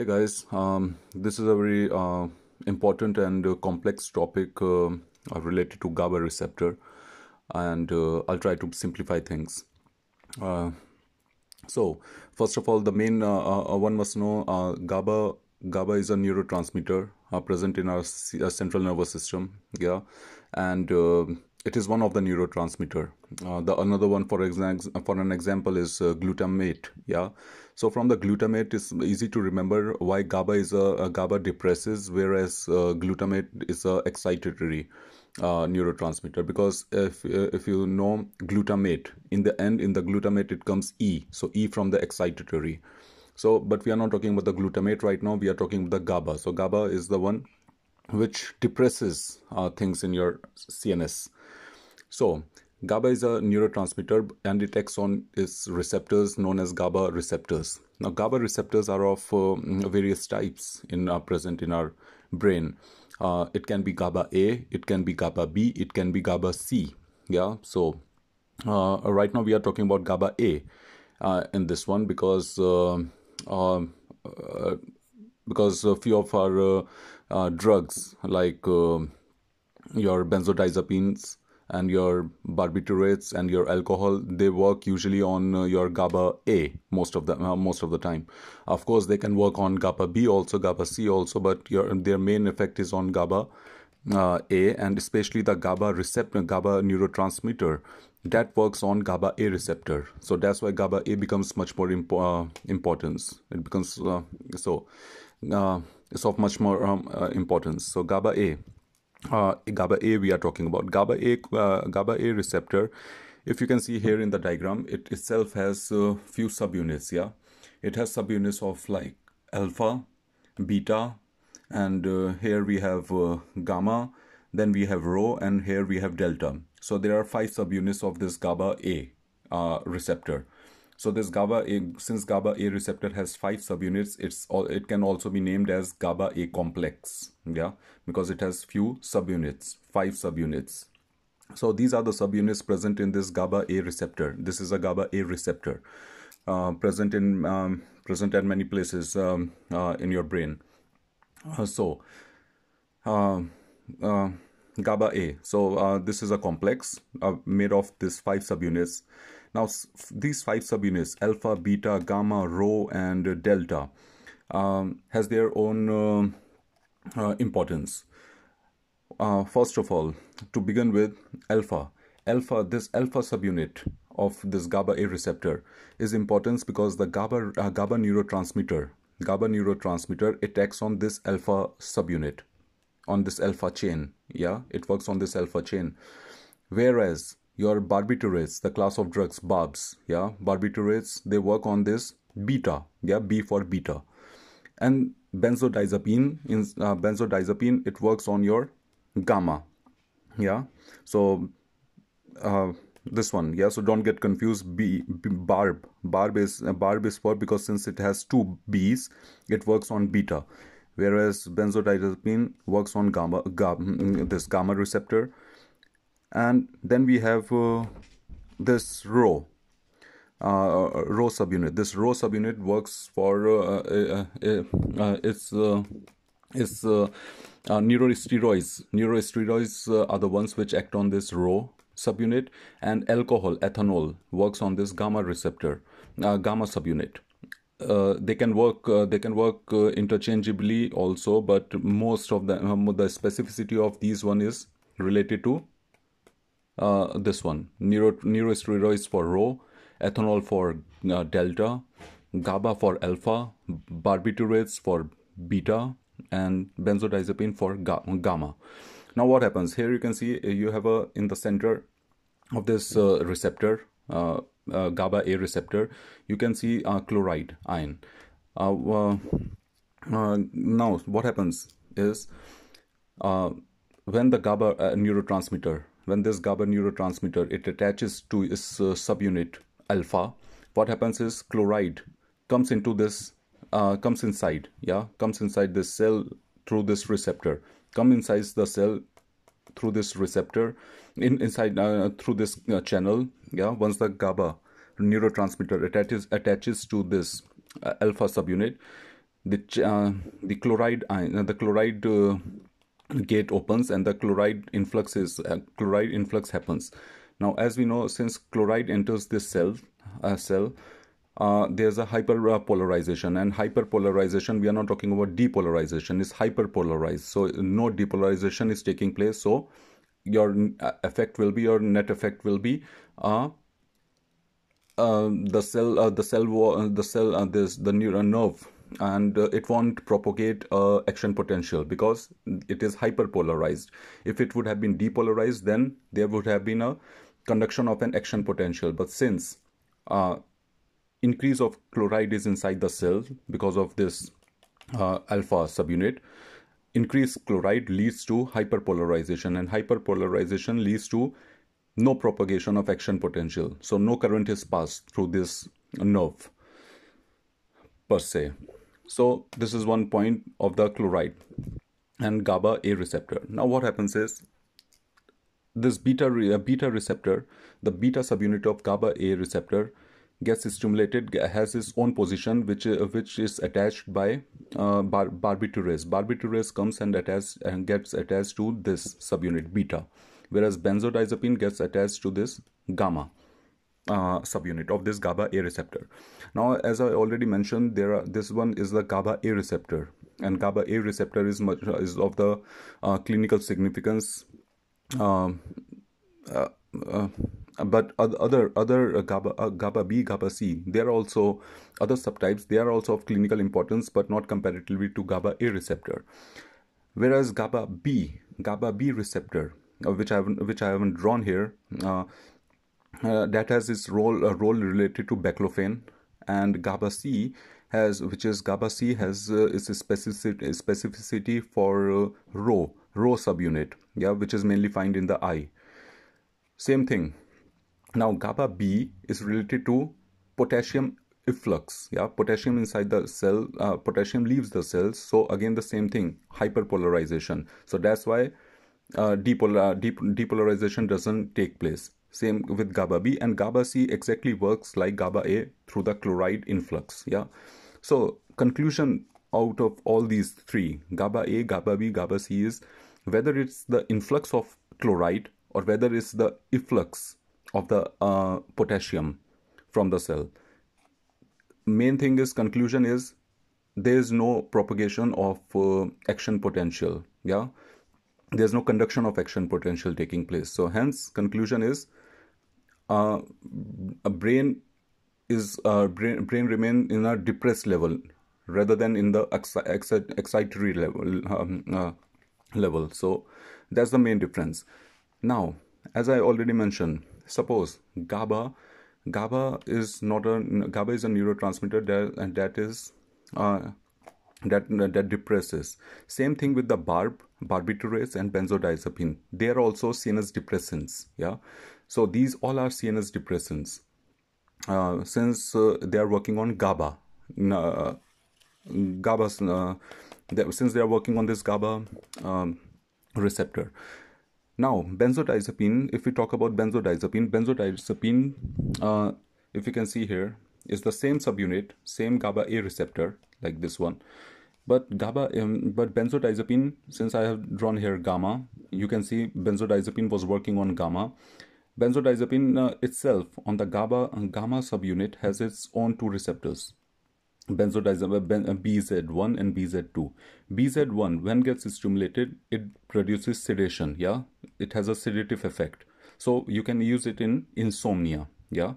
Hey guys, um, this is a very uh, important and uh, complex topic uh, related to GABA receptor, and uh, I'll try to simplify things. Uh, so, first of all, the main uh, one must know GABA. GABA is a neurotransmitter present in our central nervous system. Yeah, and it is one of the neurotransmitter uh, the another one for exa- for an example is uh, glutamate yeah so from the glutamate it's easy to remember why GABA is a, a uh, GABA depresses whereas uh, glutamate is a excitatory uh, neurotransmitter because if uh, if you know glutamate in the end in the glutamate it comes E so E from the excitatory so but we are not talking about the glutamate right now we are talking about the GABA so GABA is the one which depresses uh, things in your CNS. So, GABA is a neurotransmitter and it acts on its receptors known as GABA receptors. Now, GABA receptors are of uh, various types in uh, present in our brain. Uh, it can be GABA A, it can be GABA B, it can be GABA C. Yeah, so uh, right now we are talking about GABA A uh, in this one because uh, um, because a few of our drugs like um, your benzodiazepines and your barbiturates and your alcohol they work usually on uh, your GABA A most of the uh, most of the time of course they can work on GABA B also GABA C also but your their main effect is on GABA uh, A and especially the GABA receptor GABA neurotransmitter that works on GABA A receptor so that's why GABA A becomes much more uh, importance it becomes uh, so uh, it's of much more um, importance so GABA A uh, GABA A we are talking about. GABA A, uh, GABA A receptor, if you can see here in the diagram, it itself has a few subunits, yeah. It has subunits of like alpha, beta, and uh, here we have uh, gamma, then we have rho, and here we have delta. So there are five subunits of this GABA A uh, receptor. So this GABA A, since GABA A receptor has five subunits, it's all, it can also be named as GABA A complex, yeah, because it has few subunits, five subunits. So these are the subunits present in this GABA A receptor. This is a GABA A receptor uh, present in um, present at many places um, uh, in your brain. Uh, so. Um, uh, GABA A. So uh, this is a complex uh, made of these five subunits. Now, these five subunits alpha, beta, gamma, rho, and delta um, has their own uh, uh, importance. Uh, first of all, to begin with, alpha. Alpha, this alpha subunit of this GABA A receptor is important because the GABA, uh, GABA neurotransmitter, GABA neurotransmitter attacks on this alpha subunit, on this alpha chain. Yeah, it works on this alpha chain. Whereas your barbiturates, the class of drugs, barbs, yeah, barbiturates, they work on this beta, yeah, B for beta, and benzodiazepine, in uh, benzodiazepine, it works on your gamma, yeah, so uh, this one, yeah, so don't get confused. B, B barb, barb is uh, barb is for because since it has two B's, it works on beta, whereas benzodiazepine works on gamma, gamma this gamma receptor and then we have uh, this row uh, uh, row subunit this row subunit works for uh, uh, uh it's it's neurosteroids neurosteroids are the ones which act on this row subunit and alcohol ethanol works on this gamma receptor gamma subunit uh, they can work uh, they can work uh, interchangeably also but most of the um, the specificity of these one is related to uh, this one neuro neurosteroids for rho ethanol for uh, delta gaba for alpha barbiturates for beta and benzodiazepine for ga gamma now what happens here you can see uh, you have a in the center of this uh, receptor uh, uh, GABA A receptor you can see chloride ion now what happens is when the GABA neurotransmitter when this GABA neurotransmitter it attaches to its uh, subunit alpha, what happens is chloride comes into this uh, comes inside, yeah, comes inside this cell through this receptor, come inside the cell through this receptor, in inside uh, through this uh, channel, yeah. Once the GABA neurotransmitter attaches attaches to this uh, alpha subunit, the uh, the chloride ion, uh, the chloride gate opens and the chloride influx is uh, chloride influx happens now as we know since chloride enters this cell uh, cell uh, there's a hyperpolarization and hyperpolarization we are not talking about depolarization is hyperpolarized so no depolarization is taking place so your uh, effect will be your net effect will be uh, uh the cell uh, the cell uh, the cell uh, this the neural nerve and uh, it won't propagate uh, action potential because it is hyperpolarized. If it would have been depolarized, then there would have been a conduction of an action potential. But since uh, increase of chloride is inside the cell because of this uh, alpha subunit, increase chloride leads to hyperpolarization, and hyperpolarization leads to no propagation of action potential. So no current is passed through this nerve per se. So this is one point of the chloride and GABA A receptor. Now what happens is this beta uh, beta receptor, the beta subunit of GABA A receptor, gets stimulated has its own position which uh, which is attached by uh, bar- barbiturates barbiturates comes and attaches and gets attached to this subunit beta whereas benzodiazepine gets attached to this gamma uh, subunit of this GABA A receptor. Now, as I already mentioned, there are, this one is the GABA A receptor, and GABA A receptor is much is of the uh, clinical significance. Um, uh, uh, but other other GABA uh, GABA B GABA C there are also other subtypes they are also of clinical importance but not comparatively to GABA A receptor whereas GABA B GABA B receptor uh, which I haven't which I haven't drawn here uh, uh, that has its role uh, role related to baclofen and GABA C has which is GABA C has uh, its specificity, specificity for uh, rho rho subunit yeah which is mainly found in the eye same thing now GABA B is related to potassium efflux yeah potassium inside the cell uh, potassium leaves the cells so again the same thing hyperpolarization so that's why uh, depolar, dep- depolarization doesn't take place same with GABA B and GABA C exactly works like GABA A through the chloride influx yeah so conclusion out of all these three GABA A GABA B GABA C is whether it's the influx of chloride or whether it's the efflux of the uh, potassium from the cell main thing is conclusion is there is no propagation of uh, action potential yeah there's no conduction of action potential taking place so hence conclusion is uh, a brain is uh, brain brain remain in a depressed level rather than in the exc- exc- excitatory level um, uh, level. So that's the main difference. Now, as I already mentioned, suppose GABA GABA is not a GABA is a neurotransmitter that and that is uh, that that depresses. Same thing with the barb, barbiturates and benzodiazepine. They are also seen as depressants. Yeah, so these all are CNS depressants. Uh, since uh, they are working on GABA, uh, GABA's, uh, they, since they are working on this GABA um, receptor. Now, benzodiazepine, if we talk about benzodiazepine, benzodiazepine, uh, if you can see here, is the same subunit, same GABA A receptor, like this one. But GABA, um, but benzodiazepine, since I have drawn here gamma, you can see benzodiazepine was working on gamma Benzodiazepine uh, itself on the GABA uh, gamma subunit has its own two receptors, benzodiazepine uh, BZ1 and BZ2. BZ1, when gets stimulated, it produces sedation. Yeah, it has a sedative effect. So you can use it in insomnia. Yeah,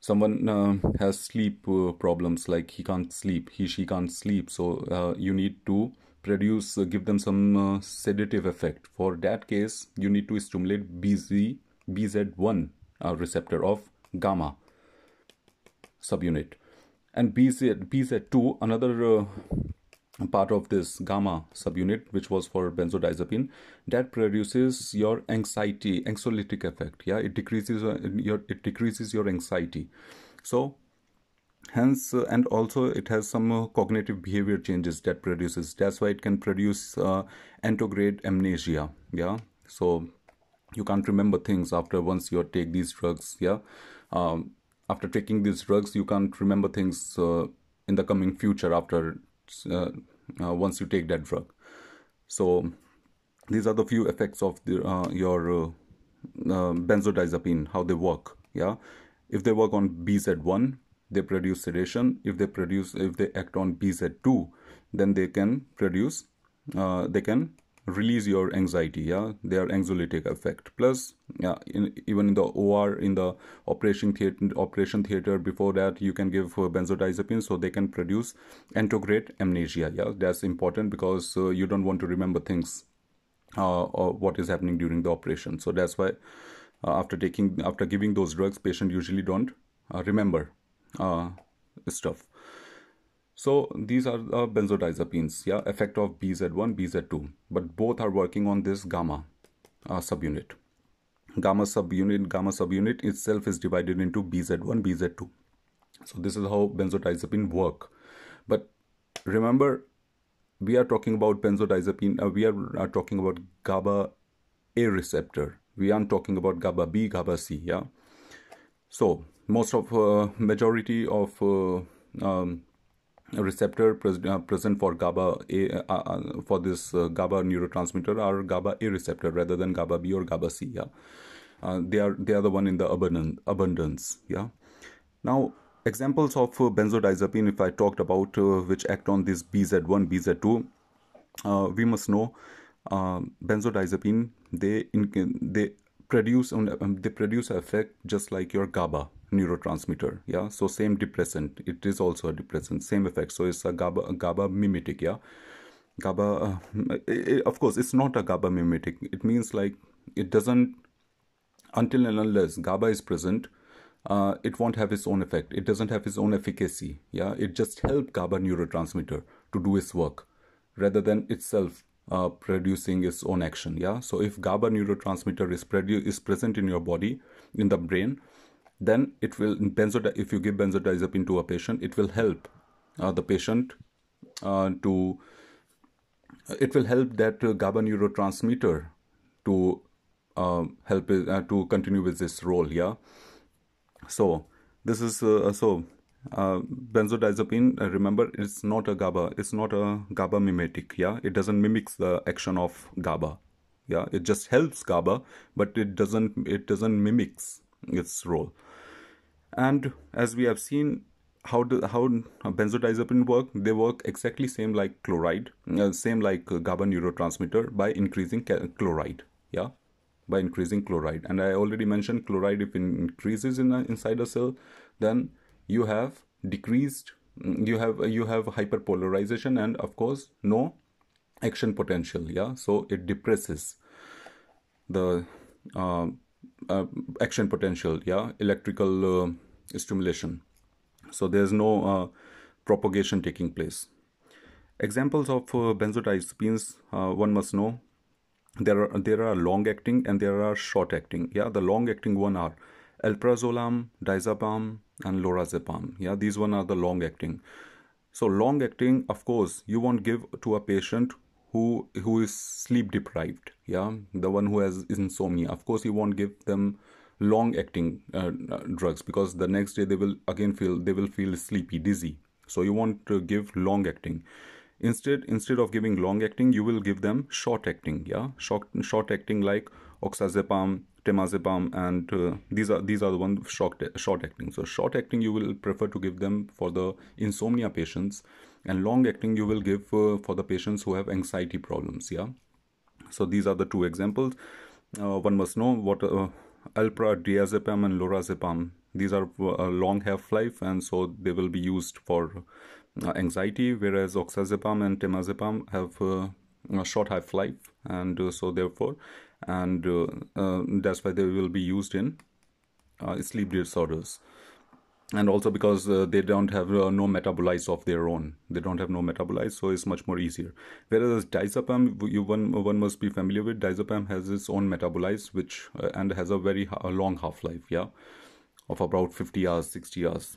someone uh, has sleep uh, problems, like he can't sleep, he she can't sleep. So uh, you need to produce, give them some sedative effect. For that case, you need to stimulate BZ BZ1, a receptor of gamma subunit. And BZ, BZ2, another uh, part of this gamma subunit, which was for benzodiazepine, that produces your anxiety, anxiolytic effect. Yeah, it decreases uh, your it decreases your anxiety. So hence uh, and also it has some uh, cognitive behavior changes that produces that's why it can produce uh, antegrade amnesia yeah so you can't remember things after once you take these drugs yeah um, after taking these drugs you can't remember things uh, in the coming future after uh, uh, once you take that drug so these are the few effects of the, uh, your uh, um, benzodiazepine how they work yeah if they work on bz1 they produce sedation if they produce if they act on bz2 then they can produce uh, they can release your anxiety yeah they are anxiolytic effect plus yeah in, even in the or in the operation theater operation theater before that you can give uh, benzodiazepines so they can produce antegrade amnesia yeah that's important because uh, you don't want to remember things uh, or what is happening during the operation so that's why uh, after taking after giving those drugs patient usually don't uh, remember uh, stuff so these are the benzodiazepines, yeah, effect of BZ1, BZ2, but both are working on this gamma uh, subunit. Gamma subunit, gamma subunit itself is divided into BZ1, BZ2. So this is how benzodiazepine work. But remember, we are talking about benzodiazepine, uh, we are, are talking about GABA A receptor. We aren't talking about GABA B, GABA C, yeah. So most of uh, majority of uh, um, receptor pres- uh, present for GABA A, uh, uh, uh for this uh, GABA neurotransmitter are GABA A receptor rather than GABA B or GABA C. Yeah, uh, they are they are the one in the abundance. Abundance. Yeah. Now examples of benzodiazepine. If I talked about which act on this BZ1, BZ2, we must know benzodiazepine. They in, they produce um, they produce effect just like your GABA neurotransmitter yeah so same depressant it is also a depressant same effect so it's a gaba a gaba mimetic yeah gaba uh, it, of course it's not a gaba mimetic it means like it doesn't until and unless gaba is present uh, it won't have its own effect it doesn't have its own efficacy yeah it just help gaba neurotransmitter to do its work rather than itself uh, producing its own action yeah so if gaba neurotransmitter is, produ- is present in your body in the brain then it will benzod. if you give benzodiazepine to a patient it will help uh, the patient uh, to it will help that uh, GABA neurotransmitter to um, help it, uh, to continue with this role yeah so this is uh, so uh, benzodiazepine remember it's not a GABA it's not a GABA mimetic yeah it doesn't mimic the action of GABA yeah it just helps GABA but it doesn't it doesn't mimics its role and as we have seen how do how benzodiazepine work they work exactly same like chloride uh, same like GABA neurotransmitter by increasing chloride yeah by increasing chloride and i already mentioned chloride if it increases in a, inside a cell then you have decreased mm, you have you have hyperpolarization and of course no action potential yeah so it depresses the uh, uh, action potential yeah electrical uh, stimulation so there's no uh, propagation taking place examples of uh, benzodiazepines uh, one must know there are there are long acting and there are short acting yeah the long acting one are alprazolam diazepam and lorazepam yeah these one are the long acting so long acting of course you won't give to a patient who who is sleep deprived yeah the one who has insomnia of course you won't give them long acting uh, uh, drugs because the next day they will again feel they will feel sleepy dizzy so you want to uh, give long acting instead instead of giving long acting you will give them short acting yeah short short acting like oxazepam temazepam and uh, these are these are the ones short short acting so short acting you will prefer to give them for the insomnia patients and long acting you will give for the patients who have anxiety problems yeah so these are the two examples uh, one must know what uh, alprazepam and lorazepam these are uh, long half-life and so they will be used for anxiety whereas oxazepam and temazepam have a short half-life and uh, so therefore and uh, uh, that's why they will be used in sleep disorders and also because uh, they don't have uh, no metabolites of their own they don't have no metabolites so it's much more easier whereas diazepam you one one must be familiar with diazepam has its own metabolites which uh, and has a very ha- a long half life yeah of about 50 hours 60 hours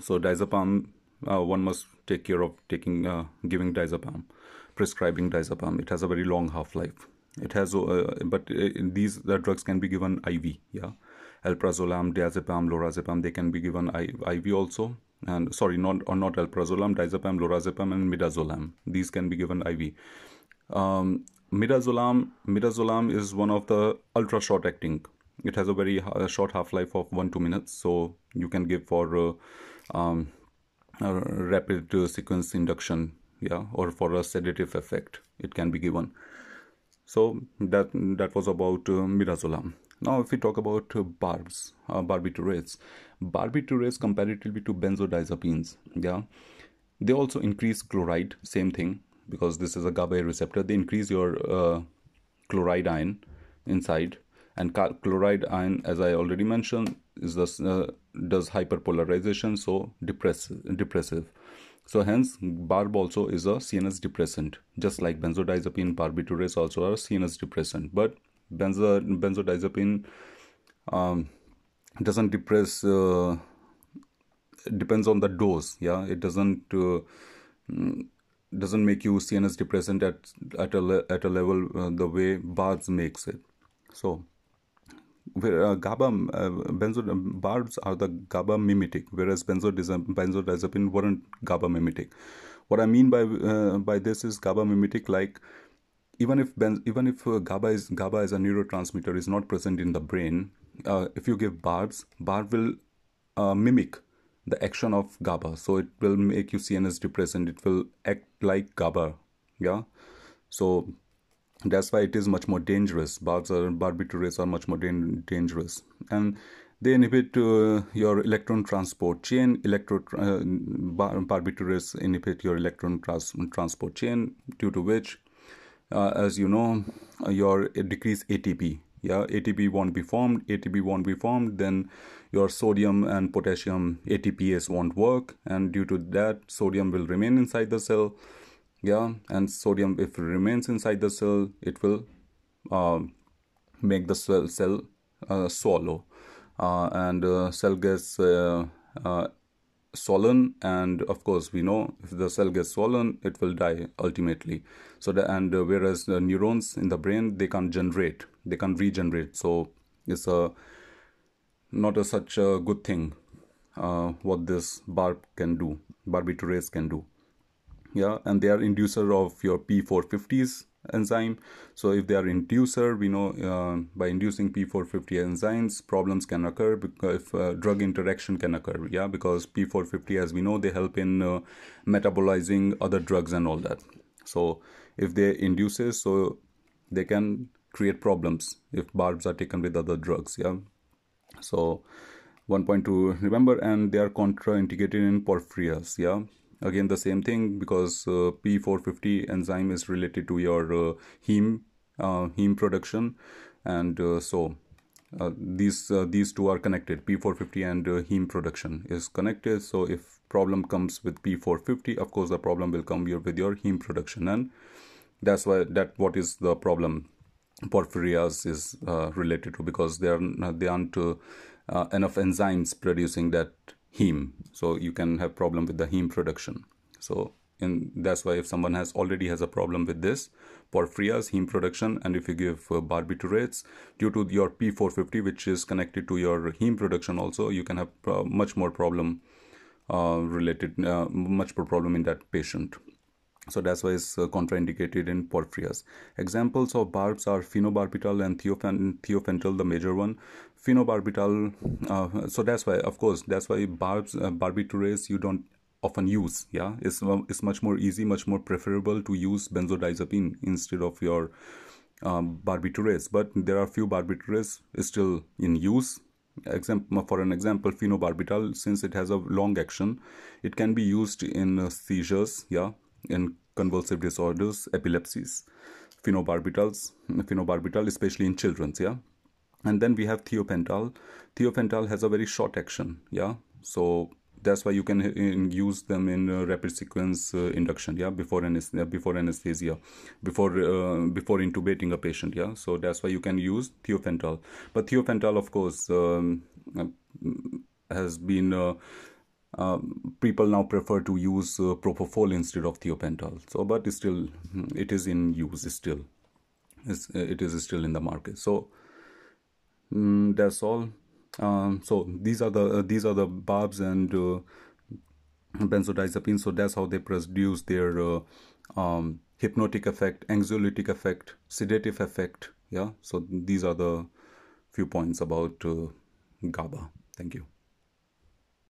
so diazepam uh, one must take care of taking uh, giving diazepam prescribing diazepam it has a very long half life it has uh, but these drugs can be given iv yeah alprazolam, diazepam, lorazepam. They can be given IV also. And sorry, not or not alprazolam, diazepam, lorazepam, and midazolam. These can be given IV. Um, midazolam, midazolam is one of the ultra short acting. It has a very uh, short half life of one two minutes, so you can give for uh, um, rapid uh, sequence induction, yeah, or for a sedative effect. It can be given. So that that was about uh, midazolam. Now, if we talk about uh, barbs, uh, barbiturates, barbiturates comparatively to benzodiazepines, yeah, they also increase chloride. Same thing because this is a GABA receptor. They increase your uh, chloride ion inside, and chloride ion, as I already mentioned, is this, uh, does hyperpolarization, so depress depressive. So hence, barb also is a CNS depressant, just like benzodiazepine, barbiturates also are CNS depressant, but benzo benzodiazepine um, doesn't depress uh, depends on the dose yeah it doesn't uh, mm, doesn't make you cns depressant at at a at a level uh, the way bars makes it so where uh, GABA uh, benzo um, barbs are the GABA mimetic, whereas benzodiazepine weren't GABA mimetic. What I mean by uh, by this is GABA mimetic, like even if even if uh, GABA is GABA is a neurotransmitter is not present in the brain, uh, if you give barbs, barb will uh, mimic the action of GABA, so it will make you CNS depressant. It will act like GABA, yeah. So that's why it is much more dangerous. Barbs are barbiturates are much more dangerous, and they inhibit uh, your electron transport chain. Electro uh, bar- barbiturates inhibit your electron trans- transport chain, due to which uh, as you know uh, your decreased ATP yeah ATP won't be formed ATP won't be formed then your sodium and potassium ATPs won't work and due to that sodium will remain inside the cell yeah and sodium if it remains inside the cell it will uh, make the cell, cell uh, swallow uh, and uh, cell gets uh, swollen and of course we know if the cell gets swollen it will die ultimately so the, and uh, whereas the neurons in the brain they can't generate they can't regenerate so it's a not a, such a good thing uh, what this barb can do barbiturates can do yeah and they are inducer of your p450s enzyme so if they are inducer we know uh, by inducing p450 enzymes problems can occur if uh, drug interaction can occur yeah because p450 as we know they help in uh, metabolizing other drugs and all that so if they induces so they can create problems if barbs are taken with other drugs yeah so 1.2 remember and they are contraindicated in porphyrias yeah again the same thing because uh, p450 enzyme is related to your uh, heme uh, heme production and uh, so uh, these uh, these two are connected p450 and heme production is connected so if problem comes with p450 of course the problem will come here with your heme production and that's why that what is the problem porphyrias is related to because they are they aren't enough enzymes producing that heme so you can have problem with the heme production so and that's why if someone has already has a problem with this porphyrias heme production and if you give uh, barbiturates due to your p450 which is connected to your heme production also you can have uh, much more problem uh, related uh, much more problem in that patient so that's why it's uh, contraindicated in porphyrias. Examples of barbs are phenobarbital and theophen- theophental, the major one. Phenobarbital, uh, so that's why, of course, that's why barbs, uh, barbiturates, you don't often use yeah it's, uh, it's much more easy much more preferable to use benzodiazepine instead of your um, barbiturates but there are few barbiturates still in use example for an example phenobarbital since it has a long action it can be used in uh, seizures yeah in convulsive disorders, epilepsies, phenobarbitals, phenobarbital, especially in childrens, yeah. And then we have thiopental. Thiopental has a very short action, yeah. So that's why you can uh, in, use them in uh, rapid sequence uh, induction yeah before anesthesia before anesthesia before uh, before intubating a patient yeah so that's why you can use thiopental. but thiopental, of course um, uh, has been uh, um, people now prefer to use uh, propofol instead of thiopental so but still hmm, it is in use still it's, uh, it is still in the market so mm, that's all um, so these are the uh, these are the barbs and uh, benzodiazepines so that's how they produce their uh, um, hypnotic effect anxiolytic effect sedative effect yeah so these are the few points about uh, gaba thank you